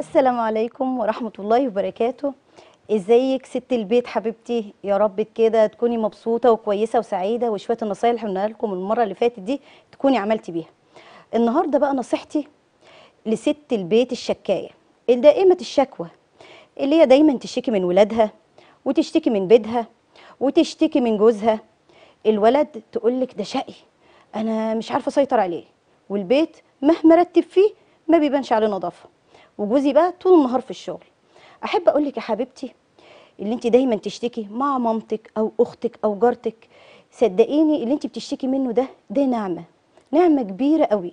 السلام عليكم ورحمة الله وبركاته ازيك ست البيت حبيبتي يا رب كده تكوني مبسوطة وكويسة وسعيدة وشوية النصايح اللي قلنا لكم المرة اللي فاتت دي تكوني عملتي بيها النهاردة بقى نصيحتي لست البيت الشكاية الدائمة الشكوى اللي هي دايما تشتكي من ولادها وتشتكي من بيتها وتشتكي من جوزها الولد تقولك ده شقي انا مش عارفة اسيطر عليه والبيت مهما رتب فيه ما بيبانش عليه نظافة وجوزي بقى طول النهار في الشغل احب اقول لك يا حبيبتي اللي انت دايما تشتكي مع مامتك او اختك او جارتك صدقيني اللي انت بتشتكي منه ده ده نعمه نعمه كبيره قوي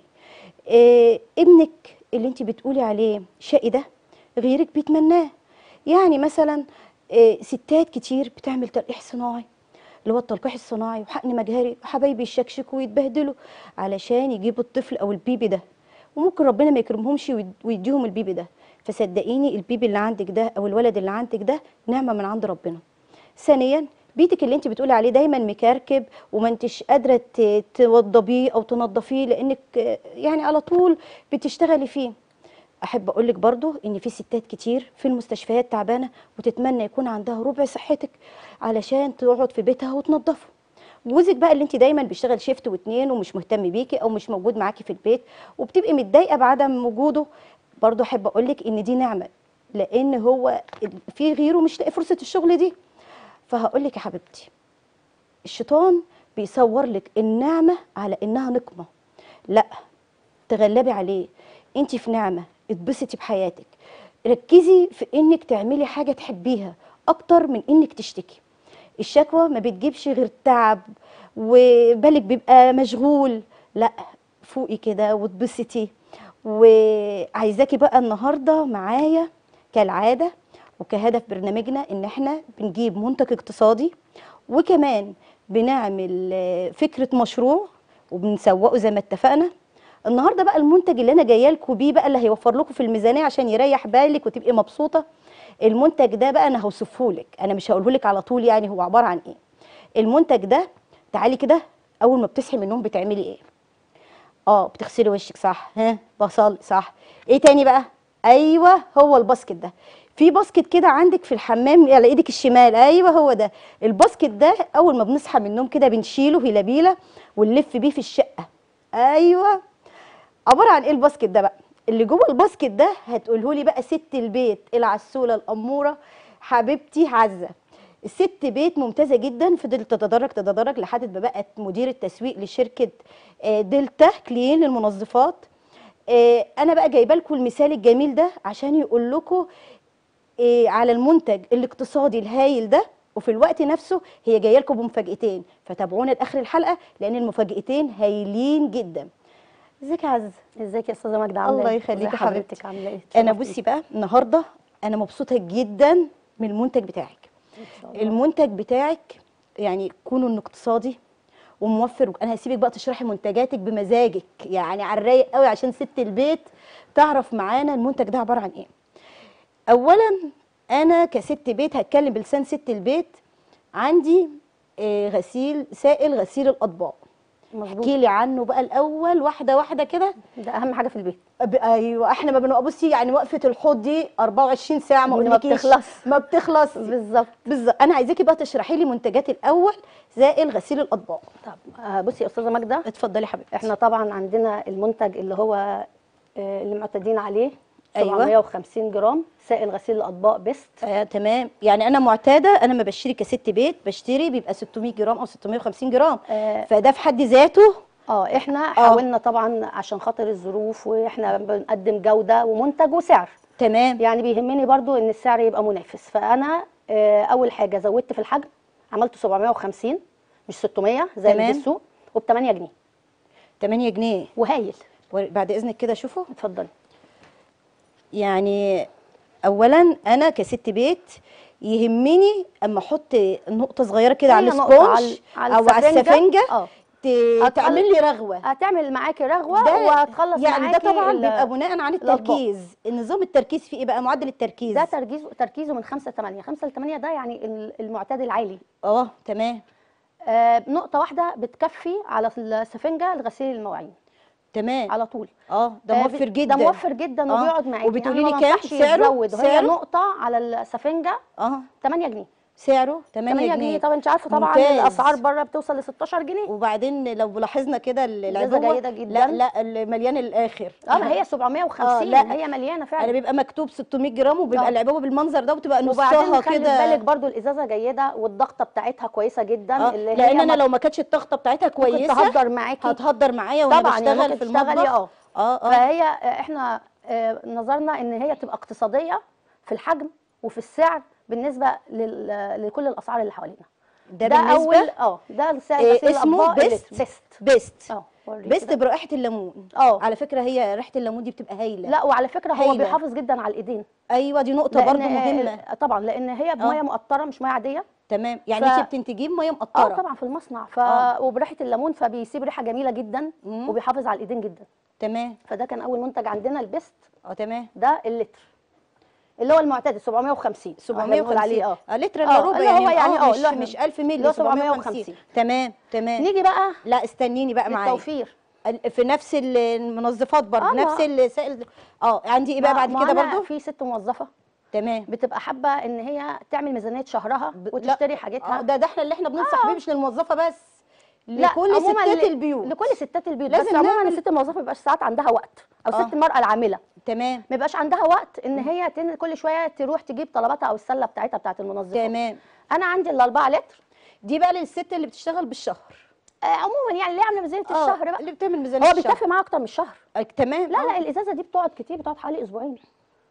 إيه ابنك اللي انت بتقولي عليه شقي ده غيرك بيتمناه يعني مثلا إيه ستات كتير بتعمل تلقيح صناعي اللي هو التلقيح الصناعي وحقن مجهري وحبايبي يشكشكوا ويتبهدلوا علشان يجيبوا الطفل او البيبي ده وممكن ربنا ما يكرمهمش ويديهم البيبي ده فصدقيني البيبي اللي عندك ده او الولد اللي عندك ده نعمه من عند ربنا ثانيا بيتك اللي انت بتقولي عليه دايما مكركب وما انتش قادره توضبيه او تنضفيه لانك يعني على طول بتشتغلي فيه احب اقول لك برضو ان في ستات كتير في المستشفيات تعبانه وتتمنى يكون عندها ربع صحتك علشان تقعد في بيتها وتنضفه جوزك بقى اللي انت دايما بيشتغل شيفت واثنين ومش مهتم بيكي او مش موجود معاكي في البيت وبتبقي متضايقه بعدم وجوده برضه احب اقول لك ان دي نعمه لان هو في غيره مش لاقي فرصه الشغل دي فهقول لك يا حبيبتي الشيطان بيصور لك النعمه على انها نقمه لا تغلبي عليه انت في نعمه اتبسطي بحياتك ركزي في انك تعملي حاجه تحبيها اكتر من انك تشتكي الشكوى ما بتجيبش غير تعب وبالك بيبقى مشغول لا فوقي كده واتبسطي وعايزاكي بقى النهارده معايا كالعاده وكهدف برنامجنا ان احنا بنجيب منتج اقتصادي وكمان بنعمل آه، فكره مشروع وبنسوقه زي ما اتفقنا النهارده بقى المنتج اللي انا جايه لكم بيه بقى اللي هيوفر لكم في الميزانيه عشان يريح بالك وتبقي مبسوطه المنتج ده بقى انا هوصفه لك انا مش هقوله لك على طول يعني هو عباره عن ايه المنتج ده تعالي كده اول ما بتصحي من النوم بتعملي ايه اه بتغسلي وشك صح ها بصل صح ايه تاني بقى ايوه هو الباسكت ده في باسكت كده عندك في الحمام على ايدك الشمال ايوه هو ده الباسكت ده اول ما بنصحى من النوم كده بنشيله هلابيله ونلف بيه في الشقه ايوه عباره عن ايه الباسكت ده بقى اللي جوه الباسكت ده هتقوله لي بقى ست البيت العسوله الاموره حبيبتي عزه الست بيت ممتازه جدا فضلت تتدرج تتدرج لحد ما بقت مدير التسويق لشركه آه، دلتا كلين للمنظفات آه، انا بقى جايبه لكم المثال الجميل ده عشان يقول لكم آه، على المنتج الاقتصادي الهايل ده وفي الوقت نفسه هي جايه لكم بمفاجئتين فتابعونا لاخر الحلقه لان المفاجئتين هايلين جدا ازيك يا عزيزه ازيك يا استاذه ماجده عامله الله ايه؟ يخليكي حبيبتك عامله ايه انا بصي بقى النهارده انا مبسوطه جدا من المنتج بتاعك المنتج بتاعك يعني كونه اقتصادي وموفر انا هسيبك بقى تشرحي منتجاتك بمزاجك يعني على الرايق قوي عشان ست البيت تعرف معانا المنتج ده عباره عن ايه اولا انا كست بيت هتكلم بلسان ست البيت عندي آه، غسيل سائل غسيل الاطباق احكي لي عنه بقى الاول واحده واحده كده ده اهم حاجه في البيت ايوه احنا ما بنقبصي يعني وقفه الحوض دي 24 ساعه ما ما بتخلص ما بتخلص بالظبط بالظبط انا عايزاكي بقى تشرحي لي منتجات الاول زائل غسيل الاطباق طب آه، بصي يا استاذه ماجده اتفضلي يا حبيبتي احنا طبعا عندنا المنتج اللي هو آه، اللي معتادين عليه أيوة. 750 جرام سائل غسيل الاطباق بيست آه تمام يعني انا معتاده انا ما بشتري كست بيت بشتري بيبقى 600 جرام او 650 جرام آه فده في حد ذاته اه احنا آه. حاولنا طبعا عشان خاطر الظروف واحنا بنقدم جوده ومنتج وسعر تمام يعني بيهمني برضو ان السعر يبقى منافس فانا آه اول حاجه زودت في الحجم عملت 750 مش 600 زي اللي السوق وب 8 جنيه 8 جنيه وهايل بعد اذنك كده شوفوا اتفضلي يعني اولا انا كست بيت يهمني اما احط نقطه صغيره كده على السبونج او على السفنجه اه. تعمل لي رغوه هتعمل معاكي رغوه وهتخلص يعني ده طبعا بيبقى بناء على التركيز نظام التركيز في ايه بقى معدل التركيز ده تركيزه تركيزه من 5 ل 8 5 ل 8 ده يعني المعتاد العالي اه تمام آه نقطه واحده بتكفي على السفنجه لغسيل المواعين تمام على طول اه ده آه، موفر جدا ده موفر جدا وبيقعد معاكي يعني وبتقولي لي كام سعره؟ سعر نقطه على السفنجه اه 8 جنيه سعره 8, 8 جنيه, جنيه. طب انت عارفه طبعا ممتاز. الاسعار بره بتوصل ل 16 جنيه وبعدين لو لاحظنا كده العزومه جيده جدا لا لا مليان الاخر اه ما هي 750 آه لا هي مليانه فعلا انا بيبقى مكتوب 600 جرام وبيبقى آه. العبوه بالمنظر ده وبتبقى نصها كده وبعدين بالك برده الازازه جيده والضغطه بتاعتها كويسه جدا آه. اللي لان انا لو ما كانتش الضغطه بتاعتها كويسه هتهدر معاكي هتهدر معايا وانا يعني بشتغل في المطبخ اه اه, آه. فهي آه، احنا آه، نظرنا ان هي تبقى اقتصاديه في الحجم وفي السعر بالنسبه لكل الاسعار اللي حوالينا ده, ده اول اه ده السعر إيه اسمه بيست بيست بيست اه بيست برائحه الليمون اه على فكره هي ريحه الليمون دي بتبقى هايله لا وعلى فكره هو هو بيحافظ جدا على الايدين ايوه دي نقطه برضو مهمه طبعا لان هي بميه آه. مقطره مش ميه عاديه تمام يعني ف... انت بتنتجيه بميه مقطره اه طبعا في المصنع ف... آه. وبريحه الليمون فبيسيب ريحه جميله جدا مم. وبيحافظ على الايدين جدا تمام فده كان اول منتج عندنا البيست اه تمام ده اللتر اللي هو المعتاد 750 750 عليه اه لتر آه، الا ربع يعني هو يعني, يعني آه،, اه مش, مش 1000 مللي 750 تمام تمام نيجي بقى لا استنيني بقى معايا التوفير في نفس المنظفات برضه آه نفس السائل اه عندي ايه بقى بعد كده برضه في ست موظفه تمام بتبقى حابه ان هي تعمل ميزانيه شهرها وتشتري حاجتها آه ده ده احنا اللي احنا بننصح آه. بيه مش للموظفه بس لكل ستات البيوت لكل ستات البيوت لازم بس عموما الست الموظفه ما بيبقاش ساعات عندها وقت او الست ست آه. المراه العامله تمام ما بيبقاش عندها وقت ان هي كل شويه تروح تجيب طلباتها او السله بتاعتها بتاعه المنظمه تمام انا عندي ال 4 لتر دي بقى للست اللي بتشتغل بالشهر آه عموما يعني اللي عامله ميزانيه آه، الشهر بقى اللي بتعمل ميزانيه الشهر هو بيكفي معاها اكتر من الشهر آه تمام لا آه. لا الازازه دي بتقعد كتير بتقعد حوالي اسبوعين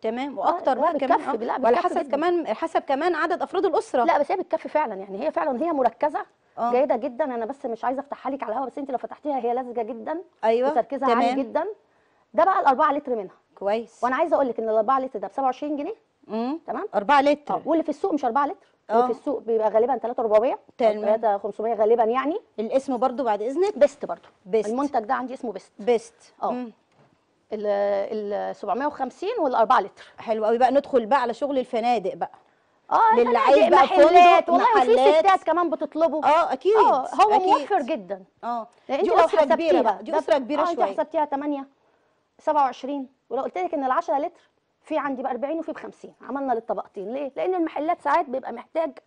تمام آه، واكتر بقى كمان ولا حسب كمان حسب كمان عدد افراد الاسره لا بس هي بتكفي فعلا يعني هي فعلا هي مركزه آه. جيده جدا انا بس مش عايزه افتحها لك على الهواء بس انت لو فتحتيها هي لزجه جدا ايوه وتركيزها عالي جدا ده بقى ال 4 لتر منها كويس وانا عايزه اقول لك ان ال 4 لتر ده ب 27 جنيه امم تمام 4 لتر أوه. واللي في السوق مش 4 لتر آه. اللي في السوق بيبقى غالبا 400 3 500 غالبا يعني الاسم برده بعد اذنك بيست برده بيست المنتج ده عندي اسمه بيست بيست اه ال 750 وال 4 لتر حلو قوي بقى ندخل بقى على شغل الفنادق بقى اه للعيب محلات والله في ستات كمان بتطلبه اه اكيد اه هو أكيد. موفر جدا اه يعني دي اسره كبيره بقى دي اسره كبيره شويه اه انت حسبتيها 8 27 ولو قلت لك ان ال 10 لتر في عندي ب 40 وفي ب 50 عملنا للطبقتين ليه؟ لان المحلات ساعات بيبقى محتاج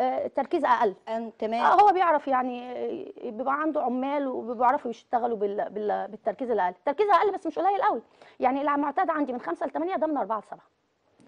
آه، تركيز اقل تمام آه هو بيعرف يعني آه، بيبقى عنده عمال وبيعرفوا يشتغلوا بال... بال... بالتركيز الاقل التركيز الاقل بس مش قليل قوي يعني المعتاد عندي من 5 ل 8 ده من 4 ل 7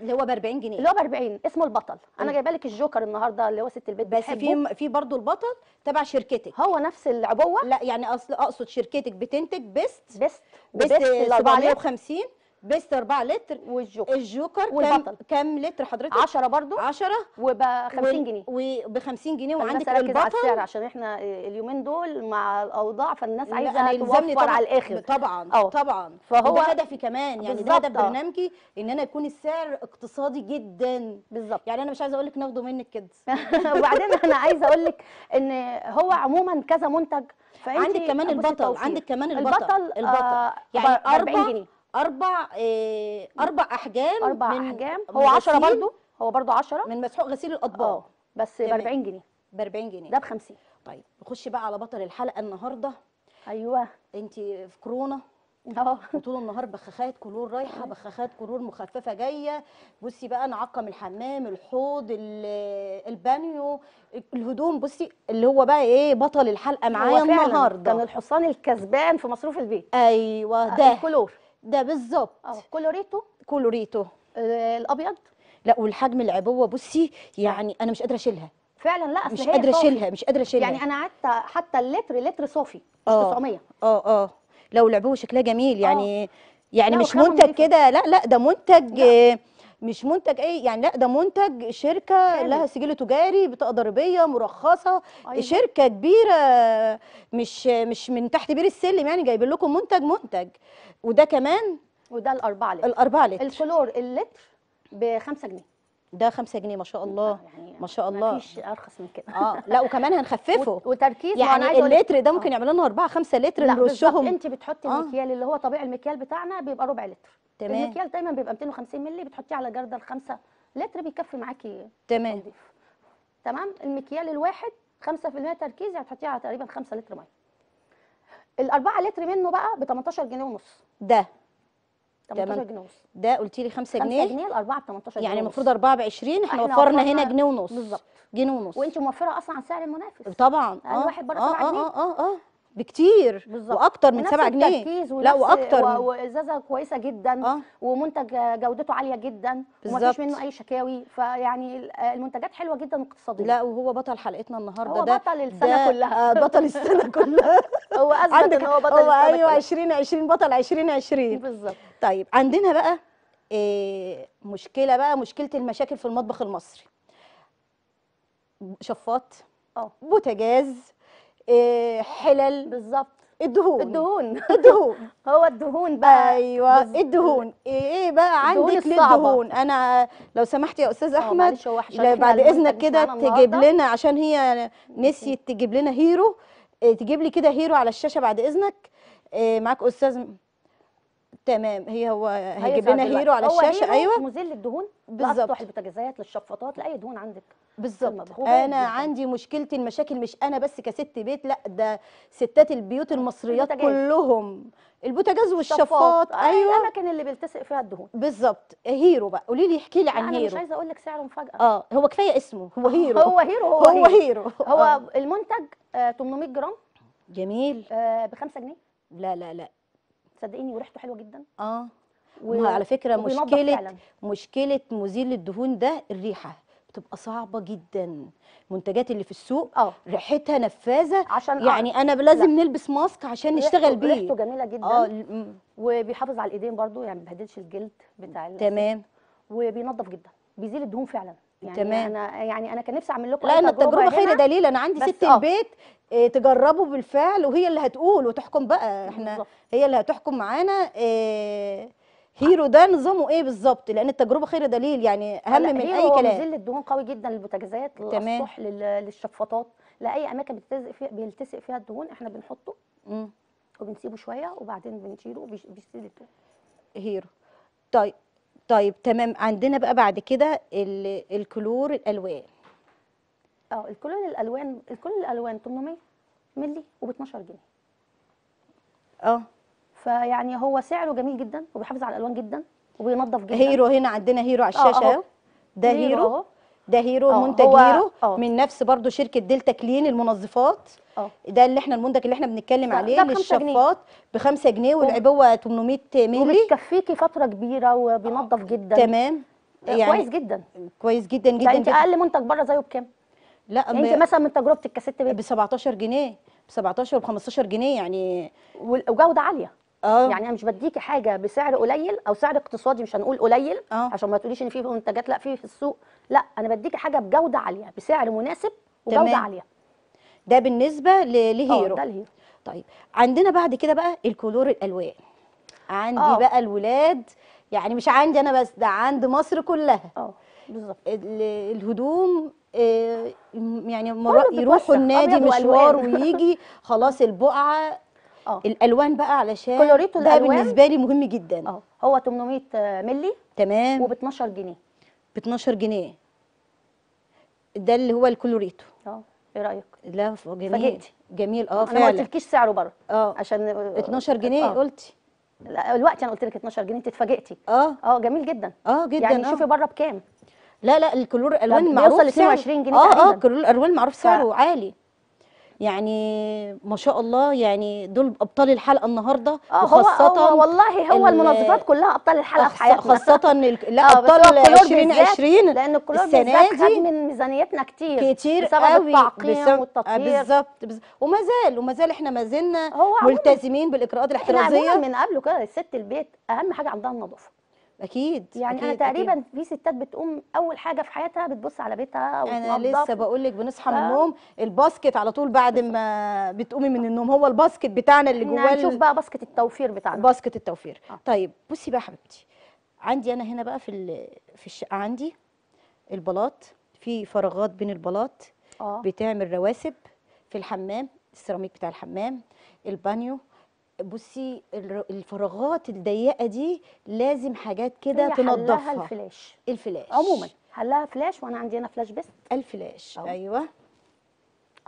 اللي هو ب 40 جنيه اللي هو ب 40 اسمه البطل إيه. انا جايبه لك الجوكر النهارده اللي هو ست البيت بس في في برضه البطل تبع شركتك هو نفس العبوه لا يعني اقصد شركتك بتنتج بيست بيست بيست 750 بيست 4 لتر والجوكر الجوكر والبطل كام لتر حضرتك 10 برضو 10 وب 50 جنيه وب 50 جنيه وعندك البطل على السعر عشان احنا اليومين دول مع الاوضاع فالناس عايزه توفر طبعًا على الاخر طبعا أو. طبعا فهو هدفي كمان يعني ده هدف برنامجي ان انا يكون السعر اقتصادي جدا بالظبط يعني انا مش عايزه اقول لك ناخده منك كده وبعدين انا عايزه اقول لك ان هو عموما كذا منتج عندك كمان البطل عندك كمان البطل البطل, البطل. آه يعني 40 جنيه اربع إيه اربع احجام اربع من احجام هو 10 برضو هو برضو 10 من مسحوق غسيل الاطباق اه بس ب 40 جنيه ب 40 جنيه ده ب 50 طيب نخش بقى على بطل الحلقه النهارده ايوه انت في كورونا اه طول النهار بخاخات كلور رايحه بخاخات كلور مخففه جايه بصي بقى نعقم الحمام الحوض البانيو الهدوم بصي اللي هو بقى ايه بطل الحلقه معايا النهارده كان الحصان الكسبان في مصروف البيت ايوه ده آه، الكلور ده بالظبط اه كلوريتو كلوريتو آه، الابيض لا والحجم العبوه بصي يعني انا مش قادره اشيلها فعلا لا اصل مش قادره اشيلها مش قادره اشيلها يعني انا قعدت حتى اللتر لتر صافي مش 900 آه،, اه اه لو العبوه شكلها جميل يعني أوه. يعني مش منتج كده لا لا ده منتج لا. مش منتج اي يعني لا ده منتج شركه حلو. لها سجل تجاري بطاقه ضريبيه مرخصه أيوة. شركه كبيره مش مش من تحت بير السلم يعني جايبين لكم منتج منتج وده كمان وده الاربعه لتر الاربعه لتر الكلور اللتر ب 5 جنيه ده 5 جنيه ما شاء الله يعني ما شاء الله مفيش ارخص من كده اه لا وكمان هنخففه وتركيز يعني اللتر ده ممكن آه. يعمل لنا 4 5 لتر نرشهم انت بتحطي آه. المكيال اللي هو طبيعي المكيال بتاعنا بيبقى ربع لتر تمام المكيال دايما بيبقى 250 مللي بتحطيه على جرده ال 5 لتر بيكفي معاكي تمام تنظيف. تمام المكيال الواحد 5% تركيز يعني تحطيه على تقريبا 5 لتر ميه ال 4 لتر منه بقى ب 18 جنيه ونص ده 18 جنيه ده قلت لي 5 جنيه 5 جنيه الاربعه ب 18 جنيه يعني المفروض 4 ب 20 احنا وفرنا هنا جنيه ونص بالظبط جنيه ونص وانت موفره اصلا عن سعر المنافس طبعا اه واحد بره 7 جنيه آه. آه. اه اه اه بكتير بالزبط. واكتر من 7 جنيه لا واكتر وازازه كويسه جدا آه. ومنتج جودته عاليه جدا ومفيش منه اي شكاوي فيعني المنتجات حلوه جدا واقتصاديه لا وهو بطل حلقتنا النهارده ده بطل السنه ده آه، كلها بطل السنه كلها هو اثبت ان هو بطل هو السنه ايوه 2020 بطل 2020 بالظبط طيب عندنا بقى إيه مشكله بقى مشكله المشاكل في المطبخ المصري شفاط اه بوتاجاز إيه، حلل بالظبط الدهون الدهون الدهون هو الدهون بقى ايوه بالزبط. الدهون ايه بقى عندك للدهون انا لو سمحت يا استاذ أه، احمد بعد اذنك كده تجيب لنا عشان هي نسيت تجيب لنا هيرو إيه، تجيب لي كده هيرو على الشاشه بعد اذنك إيه، معاك استاذ تمام هي هو هيجيب لنا هيرو على الشاشه ايوه مزيل للدهون بالظبط البوتاجازات للشفاطات لاي دهون عندك بالظبط انا عندي مشكلتي المشاكل مش انا بس كست بيت لا ده ستات البيوت المصريات البوتجاز. كلهم البوتاجاز والشفاط ايوه الاماكن اللي بيلتصق فيها الدهون بالظبط هيرو بقى قولي لي احكي لي عن أنا هيرو انا مش عايزه اقول لك سعره مفاجاه اه هو كفايه اسمه هو هيرو هو هيرو هو, هو هيرو, هيرو. هو آه. المنتج آه 800 جرام جميل آه ب 5 جنيه لا لا لا صدقيني وريحته حلوه جدا اه و... على فكره مشكله فعلا. مشكله مزيل الدهون ده الريحه بتبقى صعبه جدا المنتجات اللي في السوق اه ريحتها نفاذه عشان آه. يعني انا لازم لا. نلبس ماسك عشان نشتغل بيه ريحته جميله جدا اه وبيحافظ على الايدين برضو يعني ما بيهددش الجلد بتاع تمام وبينظف جدا بيزيل الدهون فعلا يعني تمام انا يعني انا كان نفسي اعمل لكم لا انا التجربه خير دليل انا عندي ست آه. البيت آه، تجربوا بالفعل وهي اللي هتقول وتحكم بقى احنا بالزبط. هي اللي هتحكم معانا آه، هيرو ده نظامه ايه بالظبط لان التجربه خير دليل يعني اهم من اي كلام هيرو الدهون قوي جدا للبوتاجازات للاسطح للشفاطات لاي اماكن بتلتصق فيها بيلتصق فيها الدهون احنا بنحطه مم. وبنسيبه شويه وبعدين بنشيله وبيشيل الدهون هيرو طيب طيب تمام عندنا بقى بعد كده الكلور الالوان اه الكل الالوان الكل الالوان 800 ملي وب 12 جنيه اه فيعني هو سعره جميل جدا وبيحافظ على الالوان جدا وبينظف جدا هيرو هنا عندنا هيرو على اه، الشاشه اهو ده هيرو اهو ده هيرو اه، منتج هيرو اه. من نفس برضو شركه دلتا كلين المنظفات أوه. ده اللي احنا المنتج اللي احنا بنتكلم عليه للشفاط ب 5 جنيه والعبوه 800 ملي وبتكفيكي فتره كبيره وبينظف جدا تمام يعني كويس جدا كويس جدا جدا, يعني انت اقل منتج بره زيه بكام لا يعني انت مثلا من كست بيت ب 17 جنيه ب 17 ب 15 جنيه يعني وجوده عاليه اه يعني انا مش بديكي حاجه بسعر قليل او سعر اقتصادي مش هنقول قليل أوه. عشان ما تقوليش ان في منتجات لا في في السوق لا انا بديكي حاجه بجوده عاليه بسعر مناسب وجوده تمام. عاليه ده بالنسبه لهيرو اه ده الهيرو طيب عندنا بعد كده بقى الكلور الالوان عندي أوه. بقى الولاد يعني مش عندي انا بس ده عند مصر كلها اه بالظبط الهدوم آه، يعني يروحوا النادي مشوار ويجي خلاص البقعه أوه. الالوان بقى علشان كلوريتو ده بالنسبه لي مهم جدا اه هو 800 مللي تمام وب 12 جنيه ب 12 جنيه ده اللي هو الكلوريتو اه ايه رايك لا جميل فجأتي. جميل اه فعلا انا ما قلتلكيش سعره بره اه عشان 12 آه، جنيه أوه. قلتي لا دلوقتي انا قلت لك 12 جنيه انت اتفاجئتي اه اه جميل جدا اه جدا يعني آه. شوفي بره بكام لا لا الكلور الالوان معروف بيوصل 22 جنيه اه اه الكلور الالوان معروف سعره ف... عالي يعني ما شاء الله يعني دول ابطال الحلقه النهارده آه، وخاصه هو, هو والله هو المنظفات كلها ابطال الحلقه في حياتنا خاصه لا آه، ابطال 2020 لان الكلور السنه خد من ميزانيتنا كتير كتير بسبب قوي التعقيم آه، والتطوير بالظبط وما زال وما زال احنا ما زلنا ملتزمين بالاجراءات الاحترازيه من قبل كده ست البيت اهم حاجه عندها النظافه اكيد يعني أكيد انا تقريبا أكيد. في ستات بتقوم اول حاجه في حياتها بتبص على بيتها انا لسه بقول لك بنصحى ف... من النوم الباسكت على طول بعد ما بتقومي من النوم هو الباسكت بتاعنا اللي جواه نشوف بقى باسكت التوفير بتاعنا باسكت التوفير آه. طيب بصي بقى حبيبتي عندي انا هنا بقى في في الشقه عندي البلاط في فراغات بين البلاط آه. بتعمل رواسب في الحمام السيراميك بتاع الحمام البانيو بصي الفراغات الضيقه دي لازم حاجات كده تنضفها حلها الفلاش الفلاش عموما حلها فلاش وانا عندي هنا فلاش بيست الفلاش أوه. ايوه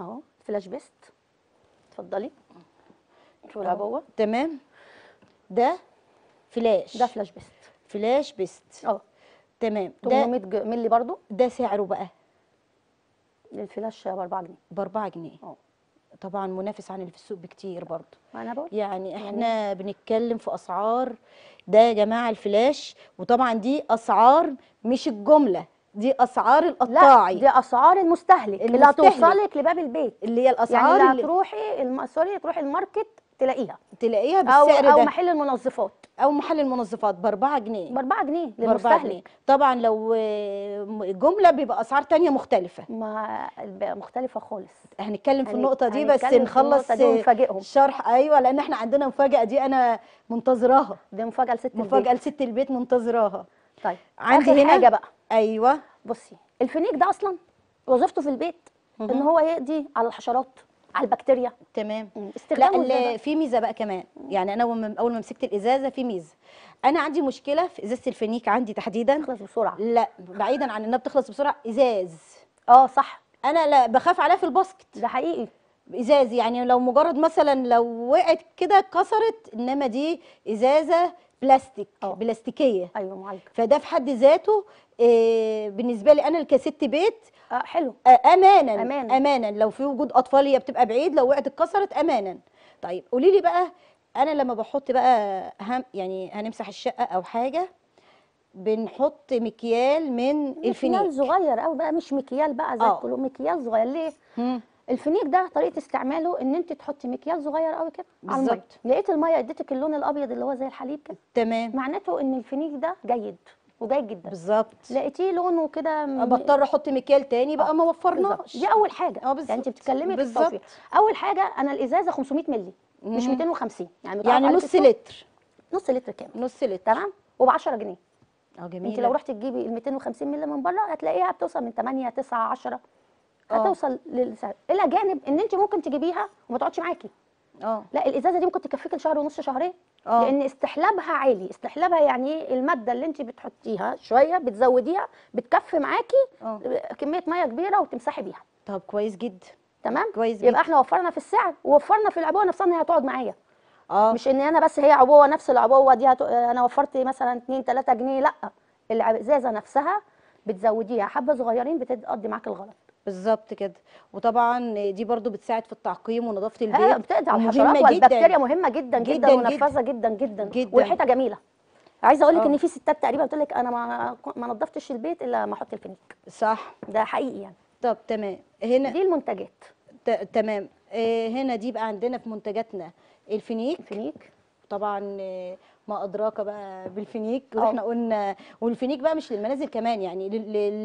اهو فلاش بيست اتفضلي ندخلها جوه تمام ده فلاش ده فلاش بيست فلاش بيست اه تمام 800 مللي برضو ده سعره بقى للفلاش ب 4 جنيه ب 4 جنيه اه طبعا منافس عن اللي في السوق بكتير برضه انا بقول يعني احنا يعني... بنتكلم في اسعار ده يا جماعه الفلاش وطبعا دي اسعار مش الجمله دي اسعار القطاعي لا دي اسعار المستهلك اللي, اللي هتوصلك لباب البيت اللي هي الاسعار يعني اللي هتروحي سوري تروحي الماركت تلاقيها تلاقيها بالسعر أو ده او محل المنظفات او محل المنظفات ب 4 جنيه ب 4 جنيه للمستهلك طبعا لو جمله بيبقى اسعار ثانيه مختلفه ما مختلفه خالص هنتكلم في النقطه دي بس نخلص الشرح ايوه لان احنا عندنا مفاجاه دي انا منتظراها دي مفاجاه لست البيت مفاجاه لست البيت منتظراها طيب عندي هنا حاجه بقى ايوه بصي الفينيك ده اصلا وظيفته في البيت ان هو يقضي على الحشرات على البكتيريا تمام استخدام لا في ميزه بقى كمان يعني انا اول ما مسكت الازازه في ميزه انا عندي مشكله في ازازه الفينيك عندي تحديدا بتخلص بسرعه لا بعيدا عن انها بتخلص بسرعه ازاز اه صح انا لا بخاف عليها في الباسكت ده حقيقي ازاز يعني لو مجرد مثلا لو وقعت كده كسرت انما دي ازازه بلاستيك أوه. بلاستيكيه ايوه معالجه فده في حد ذاته إيه بالنسبه لي انا الكاسيت بيت اه حلو آه، امانا امانا امانا لو في وجود اطفال هي بتبقى بعيد لو وقعت اتكسرت امانا طيب قولي لي بقى انا لما بحط بقى هم يعني هنمسح الشقه او حاجه بنحط مكيال من الفينيك مكيال صغير قوي بقى مش مكيال بقى زي آه. كله مكيال صغير ليه مم. الفينيك ده طريقه استعماله ان انت تحطي مكيال صغير قوي كده على الميه لقيت الميه اديتك اللون الابيض اللي هو زي الحليب كده تمام معناته ان الفينيك ده جيد مضايق جدا بالظبط لقيتيه لونه كده آه، م... بضطر احط مكيال تاني بقى آه، ما وفرناش دي اول حاجه اه بالظبط يعني انت بتتكلمي في اول حاجه انا الازازه 500 مللي مش 250 يعني يعني نص لتر نص لتر كامل نص لتر تمام وب 10 جنيه اه جميل انت لو رحت تجيبي ال 250 مللي من بره هتلاقيها بتوصل من 8 9 10 هتوصل للسعر الى جانب ان انت ممكن تجيبيها وما تقعدش معاكي اه لا الازازه دي ممكن تكفيك لشهر ونص شهرين أوه. لان استحلابها عالي استحلابها يعني ايه الماده اللي انت بتحطيها شويه بتزوديها بتكفي معاكي أوه. كميه ميه كبيره وتمسحي بيها طب كويس جدا تمام كويس جدا يبقى احنا وفرنا في السعر ووفرنا في العبوه نفسها ان هي هتقعد معايا اه مش ان انا بس هي عبوه نفس العبوه دي هت... انا وفرت مثلا 2 3 جنيه لا الازازه نفسها بتزوديها حبه صغيرين بتقضي معاك الغلط بالظبط كده وطبعا دي برضو بتساعد في التعقيم ونظافه البيت اه بتقضي على الحشرات والبكتيريا مهمه جدا جدا, جدا جدا جدا, جدا والحيطه جميله عايزه اقول لك ان آه. في ستات تقريبا بتقول لك انا ما ما نظفتش البيت الا ما احط الفينيك صح ده حقيقي يعني طب تمام هنا دي المنتجات تمام آه، هنا دي بقى عندنا في منتجاتنا الفينيك الفينيك طبعا ما ادراك بقى بالفينيك آه. واحنا قلنا والفينيك بقى مش للمنازل كمان يعني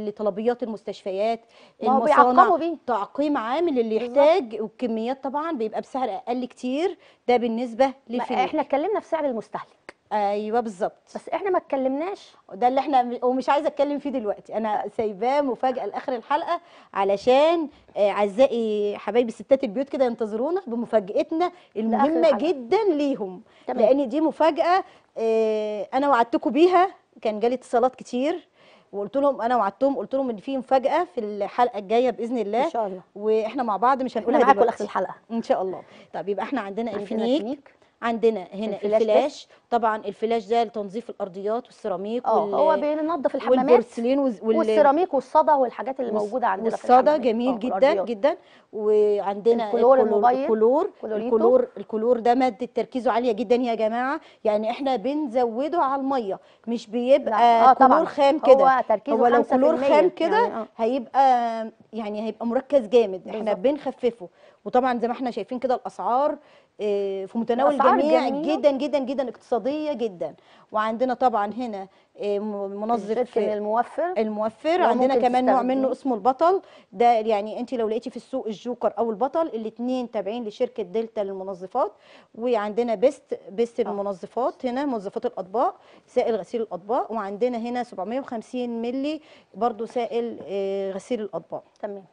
لطلبيات المستشفيات المصانع تعقيم عامل اللي يحتاج والكميات طبعا بيبقى بسعر اقل كتير ده بالنسبه للفينيك احنا اتكلمنا في سعر المستهلك ايوه بالظبط بس احنا ما اتكلمناش ده اللي احنا ومش عايزه اتكلم فيه دلوقتي انا سايباه مفاجاه لاخر الحلقه علشان آه، اعزائي حبايبي ستات البيوت كده ينتظرونا بمفاجاتنا المهمه جدا ليهم تمام. لان دي مفاجاه آه، انا وعدتكم بيها كان جالي اتصالات كتير وقلت لهم انا وعدتهم قلت لهم ان في مفاجاه في الحلقه الجايه باذن الله ان شاء الله واحنا مع بعض مش هنقولها دلوقتي معاكم لاخر الحلقه ان شاء الله طب يبقى احنا عندنا, عندنا الفينيك عندنا هنا الفلاش, الفلاش طبعا الفلاش ده لتنظيف الارضيات والسيراميك اه هو بينظف الحمامات والبورسلين وال... والسيراميك والصدى والحاجات اللي موجوده عندنا والصدى آه، جميل جدا جدا وعندنا الكلور الموبايل الكلور الكلور الكلور ده ماده تركيزه عاليه جدا يا جماعه يعني احنا بنزوده على الميه مش بيبقى آه كلور خام كده هو تركيزه هو لو كلور خام يعني، كده يعني آه. هيبقى يعني هيبقى مركز جامد بالزبط. احنا بنخففه وطبعا زي ما احنا شايفين كده الاسعار آه، في متناول الجميع جدا جدا جدا اقتصاديه جدا وعندنا طبعا هنا آه، منظف الفلفل الموفر الموفر عندنا كمان نوع منه اسمه البطل ده يعني انت لو لقيتي في السوق الجوكر او البطل الاثنين تابعين لشركه دلتا للمنظفات وعندنا بيست بيست آه. المنظفات هنا منظفات الاطباق سائل غسيل الاطباق وعندنا هنا 750 مللي برضو سائل آه، غسيل الاطباق تمام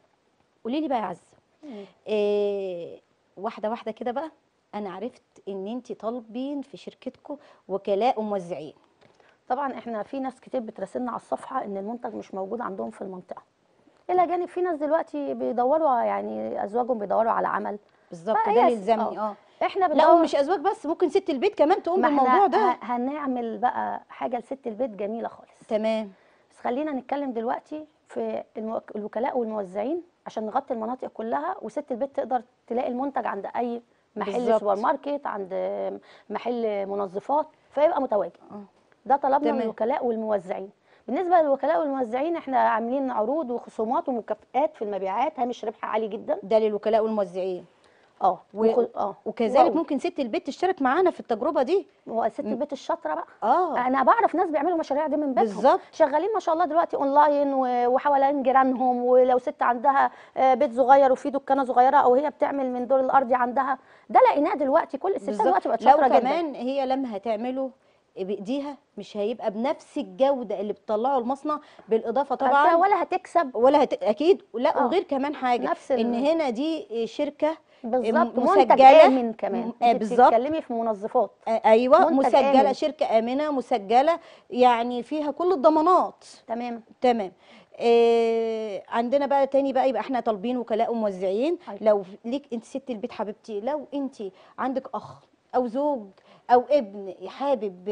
قولي لي بقى يا عز إيه واحده واحده كده بقى انا عرفت ان انت طالبين في شركتكم وكلاء وموزعين طبعا احنا في ناس كتير بتراسلنا على الصفحه ان المنتج مش موجود عندهم في المنطقه الى جانب في ناس دلوقتي بيدوروا يعني ازواجهم بيدوروا على عمل بالظبط ده آه. يلزمني اه احنا بندور لا ومش ازواج بس ممكن ست البيت كمان تقوم بالموضوع ده هنعمل بقى حاجه لست البيت جميله خالص تمام بس خلينا نتكلم دلوقتي في الوكلاء والموزعين عشان نغطي المناطق كلها وست البيت تقدر تلاقي المنتج عند اي محل بالزبط. سوبر ماركت عند محل منظفات فيبقى متواجد آه. ده طلبنا تمام. من الوكلاء والموزعين بالنسبه للوكلاء والموزعين احنا عاملين عروض وخصومات ومكافئات في المبيعات هامش ربح عالي جدا ده للوكلاء والموزعين اه و... آه. وكذلك و... ممكن ست البيت تشترك معانا في التجربه دي ست البيت الشاطره بقى اه انا بعرف ناس بيعملوا مشاريع دي من بيتهم بالظبط شغالين ما شاء الله دلوقتي اونلاين وحوالين جيرانهم ولو ست عندها آه، بيت صغير وفيه دكانه صغيره او هي بتعمل من دور الارضي عندها ده لقيناه دلوقتي كل الستات دلوقتي بقت شاطره جدا لو كمان هي لما هتعمله بايديها مش هيبقى بنفس الجوده اللي بتطلعه المصنع بالاضافه طبعا ولا هتكسب ولا هت... اكيد لا أوه. وغير كمان حاجه نفس ان هنا دي شركه بالظبط مسجله امن كمان آه، بالظبط بتتكلمي في منظفات آه، ايوه ايوه مسجله آمن. شركه امنه مسجله يعني فيها كل الضمانات تمام تمام إيه عندنا بقى تاني بقى يبقى احنا طالبين وكلاء وموزعين أيوة. لو ليك انت ست البيت حبيبتي لو انت عندك اخ او زوج او ابن حابب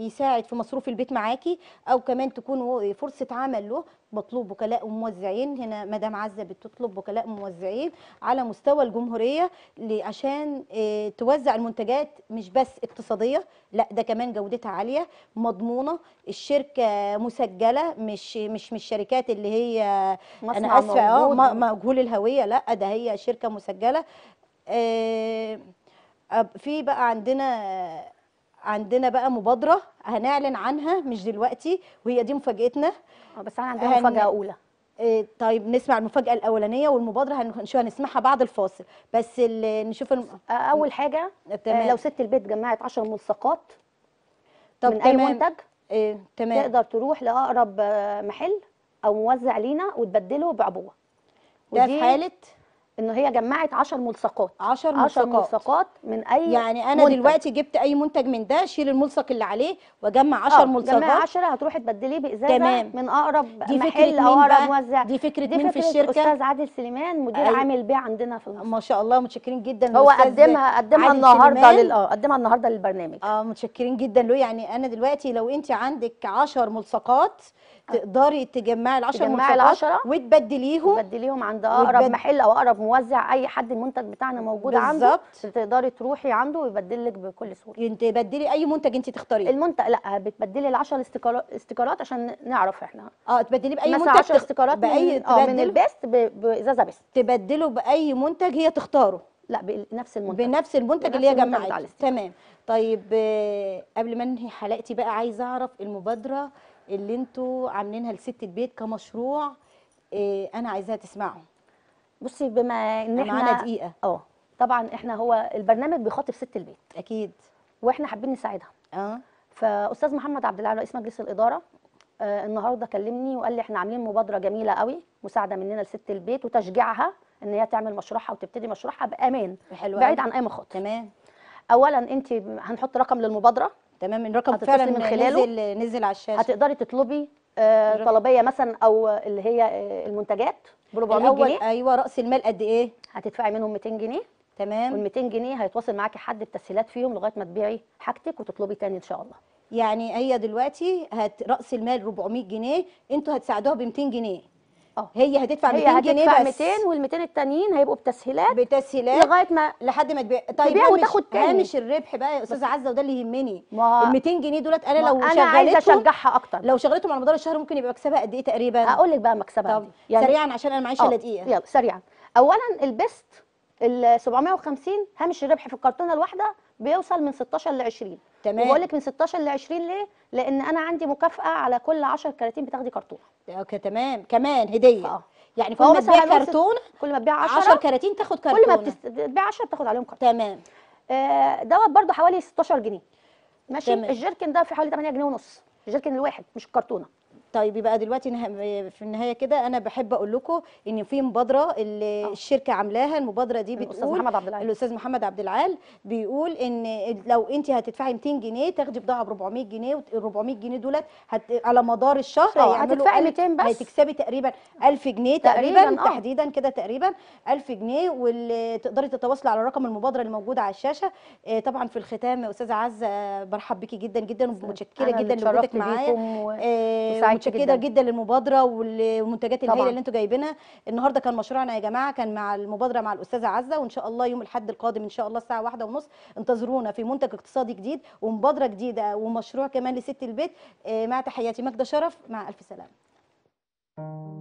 يساعد في مصروف البيت معاكي او كمان تكون فرصه عمل له مطلوب وكلاء وموزعين هنا مدام عزه بتطلب وكلاء موزعين على مستوى الجمهوريه عشان آه، توزع المنتجات مش بس اقتصاديه لا ده كمان جودتها عاليه مضمونه الشركه مسجله مش مش مش الشركات اللي هي انا اسفه اه مجهول الهويه لا ده هي شركه مسجله آه، في بقى عندنا عندنا بقى مبادره هنعلن عنها مش دلوقتي وهي دي مفاجاتنا آه، بس انا عندنا مفاجاه اولى إيه طيب نسمع المفاجاه الاولانيه والمبادره هنشوفها هنسمعها بعد الفاصل بس نشوف الم... اول حاجه آه، تمام. لو ست البيت جمعت 10 ملصقات طب من تمام. اي منتج إيه تمام تقدر تروح لاقرب آه، محل او موزع لينا وتبدله بعبوه ده في حاله ان هي جمعت 10 ملصقات 10 ملصقات. ملصقات من اي يعني انا منتج. دلوقتي جبت اي منتج من ده شيل الملصق اللي عليه واجمع 10 آه، ملصقات جمع 10 هتروحي تبدليه بازازه تمام. من اقرب دي محل او اقرب موزع دي فكره دي مين في الشركه استاذ عادل سليمان مدير أي. أيوة. عامل بيه عندنا في مصر ما شاء الله متشكرين جدا هو قدمها قدمها النهارده لل اه قدمها النهارده للبرنامج اه متشكرين جدا له يعني انا دلوقتي لو انت عندك 10 ملصقات آه. تقدري تجمعي ال 10 منتجات وتبدليهم تبدليهم عند اقرب محل او اقرب موزع اي حد المنتج بتاعنا موجود بالزبط. عنده تقدري تروحي عنده ويبدل لك بكل سهوله انت تبدلي اي منتج انت تختاريه المنتج لا بتبدلي ال 10 استيكرات عشان نعرف احنا اه تبدلي باي منتج 10 استيكرات باي من, آه، من البيست بازازه بس تبدله باي منتج هي تختاره لا بنفس المنتج بنفس المنتج بنفس اللي هي جمعته تمام طيب آه، قبل ما انهي حلقتي بقى عايزه اعرف المبادره اللي انتوا عاملينها لست البيت كمشروع إيه، انا عايزاها تسمعه بصي بما ان احنا معانا دقيقه اه طبعا احنا هو البرنامج بيخاطب ست البيت اكيد واحنا حابين نساعدها اه فاستاذ محمد عبد العال رئيس مجلس الاداره آه النهارده كلمني وقال لي احنا عاملين مبادره جميله قوي مساعده مننا لست البيت وتشجيعها ان هي تعمل مشروعها وتبتدي مشروعها بامان حلوة بعيد عن اي مخاطر تمام اولا انت هنحط رقم للمبادره تمام الرقم فعلا من خلاله نزل نزل على الشاشه هتقدري تطلبي آه طلبيه مثلا او اللي هي آه، المنتجات ب 400 جنيه ايوه راس المال قد ايه هتدفعي منهم 200 جنيه تمام وال 200 جنيه هيتواصل معاكي حد بتسهيلات فيهم لغايه ما تبيعي حاجتك وتطلبي تاني ان شاء الله يعني هي دلوقتي هت راس المال 400 جنيه انتوا هتساعدوها ب 200 جنيه أوه. هي هتدفع 200 جنيه بس 200 وال 200 التانيين هيبقوا بتسهيلات بتسهيلات لغايه ما لحد ما تبيع طيب تبيع وتاخد تاني هامش الربح بقى يا استاذه عزه وده اللي يهمني ال 200 جنيه دولت انا لو شغلتهم انا عايزه اشجعها اكتر لو شغلتهم على مدار الشهر ممكن يبقى مكسبها قد ايه تقريبا اقول لك بقى مكسبها طب إيه. يعني سريعا عشان انا معيش الا آه، دقيقه يلا سريعا اولا البيست ال 750 هامش الربح في الكرتونه الواحده بيوصل من 16 ل 20 تمام وبقول لك من 16 ل 20 ليه؟ لان انا عندي مكافاه على كل 10 كراتين بتاخدي كرتونه اوكي تمام كمان هديه اه يعني كل ما تبيع كرتونه كل ما تبيع 10 10 كراتين تاخد كرتونه كل ما بتبيع 10 بتاخد عليهم كرتونه. تمام آه دوت برده حوالي 16 جنيه ماشي تمام. الجيركن ده في حوالي 8 جنيه ونص الجيركن الواحد مش الكرتونه طيب يبقى دلوقتي في النهايه كده انا بحب اقول لكم ان في مبادره اللي آه. الشركه عاملاها المبادره دي بتقول الاستاذ محمد عبد العال الاستاذ محمد عبد العال بيقول ان لو انت هتدفعي 200 جنيه تاخدي بضاعه ب 400 جنيه وال 400 جنيه دولت هت... على مدار الشهر هتدفعي 200 بس هتكسبي تقريبا 1000 جنيه تقريبا, تقريباً آه. تحديدا كده تقريبا 1000 جنيه وتقدري تتواصلي على رقم المبادره اللي موجود على الشاشه آه، طبعا في الختام استاذه عزه برحب بيكي جدا جدا ومتشكره جدا لوجودك معايا متشكره جدا, جدا للمبادره والمنتجات الهائله اللي انتوا جايبينها النهارده كان مشروعنا يا جماعه كان مع المبادره مع الاستاذه عزه وان شاء الله يوم الاحد القادم ان شاء الله الساعه واحدة ونص انتظرونا في منتج اقتصادي جديد ومبادره جديده ومشروع كمان لست البيت آه، مع تحياتي ماجده شرف مع الف سلامه